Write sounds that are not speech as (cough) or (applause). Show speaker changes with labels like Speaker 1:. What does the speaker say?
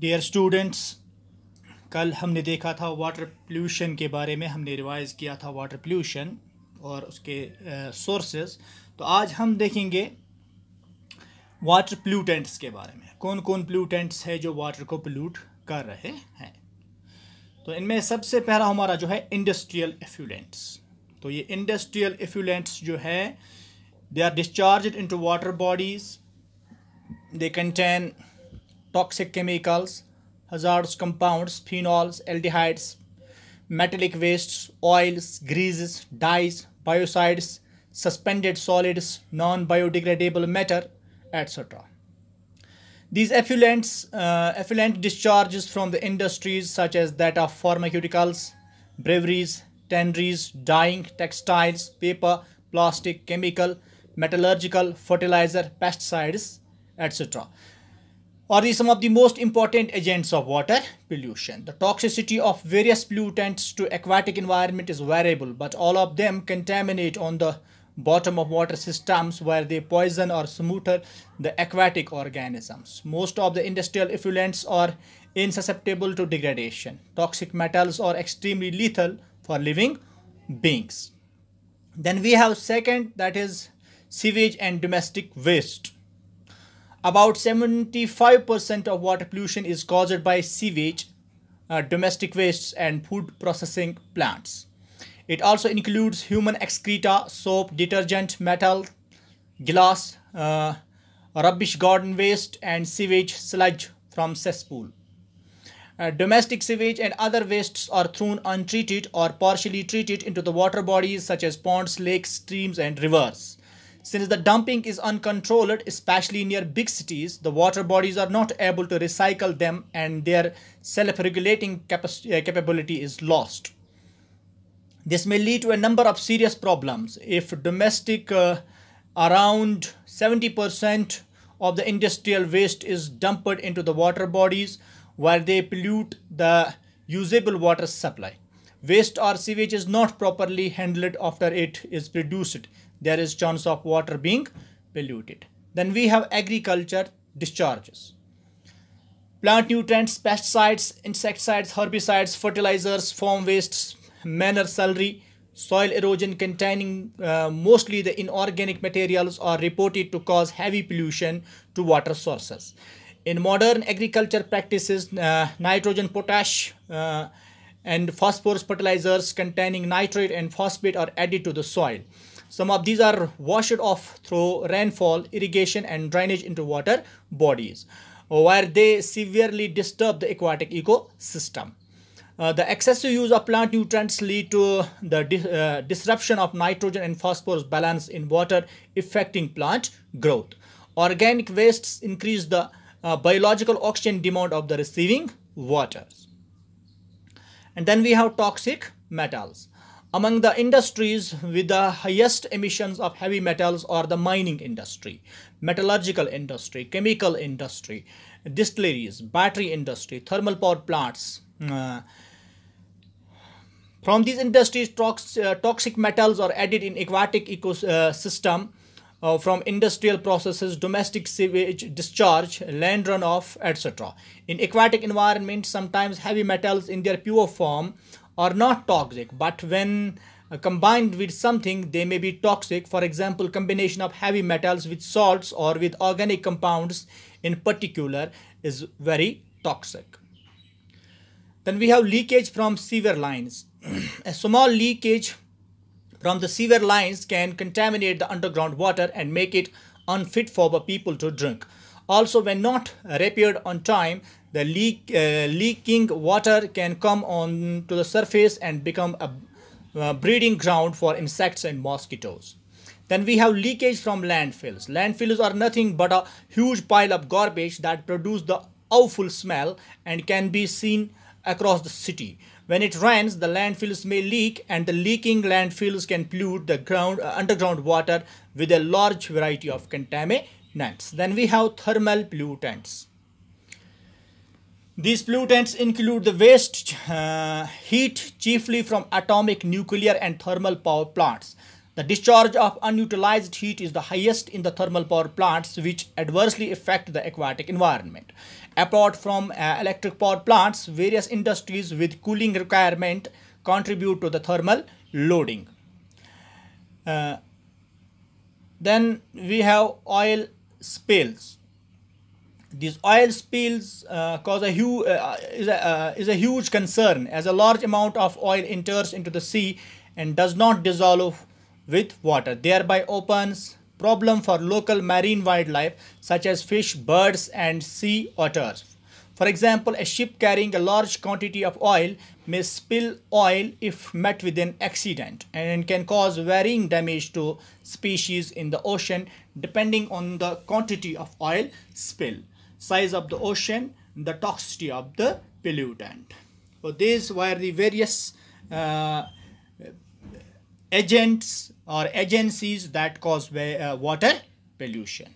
Speaker 1: Dear students कल हमने देखा था वाटर पोल्यूशन के बारे में हमने रिवाइज किया था वाटर पोल्यूशन और उसके सोर्सेज तो आज हम देखेंगे वाटर पोल्यूटेंट्स के बारे में कौन कौन पोल्यूटेंट्स है जो वाटर को पोल्यूट कर रहे हैं तो इनमें सबसे पहला हमारा जो है इंडस्ट्रियल एफ्यूलेंट्स तो ये इंडस्ट्रियल एफ्यूलेंट्स जो है they are discharge to water bodies they contain toxic chemicals, hazardous compounds, phenols, aldehydes, metallic wastes, oils, greases, dyes, biocides, suspended solids, non-biodegradable matter, etc. These effluents, uh, effluent discharges from the industries such as that of pharmaceuticals, breweries, tanneries, dyeing, textiles, paper, plastic, chemical, metallurgical, fertilizer, pesticides, etc or is some of the most important agents of water pollution. The toxicity of various pollutants to aquatic environment is variable, but all of them contaminate on the bottom of water systems where they poison or smother the aquatic organisms. Most of the industrial effluents are insusceptible to degradation. Toxic metals are extremely lethal for living beings. Then we have second that is sewage and domestic waste about 75% of water pollution is caused by sewage, uh, domestic wastes, and food processing plants. It also includes human excreta, soap, detergent, metal, glass, uh, rubbish garden waste, and sewage sludge from cesspool. Uh, domestic sewage and other wastes are thrown untreated or partially treated into the water bodies such as ponds, lakes, streams, and rivers. Since the dumping is uncontrolled, especially near big cities, the water bodies are not able to recycle them and their self-regulating uh, capability is lost. This may lead to a number of serious problems. If domestic uh, around 70% of the industrial waste is dumped into the water bodies where they pollute the usable water supply. Waste or sewage is not properly handled after it is produced, there is chance of water being polluted. Then we have agriculture discharges. Plant nutrients, pesticides, insecticides, herbicides, fertilizers, farm wastes, manure salary, soil erosion containing uh, mostly the inorganic materials are reported to cause heavy pollution to water sources. In modern agriculture practices, uh, nitrogen, potash, uh, and phosphorus fertilizers containing nitrate and phosphate are added to the soil. Some of these are washed off through rainfall, irrigation and drainage into water bodies where they severely disturb the aquatic ecosystem. Uh, the excessive use of plant nutrients lead to the di uh, disruption of nitrogen and phosphorus balance in water affecting plant growth. Organic wastes increase the uh, biological oxygen demand of the receiving waters. And then we have toxic metals among the industries with the highest emissions of heavy metals are the mining industry, metallurgical industry, chemical industry, distilleries, battery industry, thermal power plants. Uh, from these industries, tox uh, toxic metals are added in aquatic ecosystem uh, from industrial processes, domestic sewage discharge, land runoff, etc. In aquatic environments, sometimes heavy metals in their pure form are not toxic but when combined with something they may be toxic for example combination of heavy metals with salts or with organic compounds in particular is very toxic then we have leakage from sewer lines (clears throat) a small leakage from the sewer lines can contaminate the underground water and make it unfit for the people to drink also, when not repaired on time, the leak, uh, leaking water can come on to the surface and become a, a uh, breeding ground for insects and mosquitoes. Then we have leakage from landfills. Landfills are nothing but a huge pile of garbage that produce the awful smell and can be seen across the city. When it rains, the landfills may leak and the leaking landfills can pollute the ground, uh, underground water with a large variety of contaminants pollutants. Then we have thermal pollutants. These pollutants include the waste uh, heat chiefly from atomic, nuclear and thermal power plants. The discharge of unutilized heat is the highest in the thermal power plants which adversely affect the aquatic environment. Apart from uh, electric power plants, various industries with cooling requirement contribute to the thermal loading. Uh, then we have oil spills. These oil spills uh, cause a huge uh, is a uh, is a huge concern as a large amount of oil enters into the sea and does not dissolve with water, thereby opens problem for local marine wildlife such as fish, birds, and sea otters. For example, a ship carrying a large quantity of oil may spill oil if met with an accident and can cause varying damage to species in the ocean depending on the quantity of oil spill, size of the ocean, the toxicity of the pollutant. So these were the various uh, agents or agencies that cause uh, water pollution.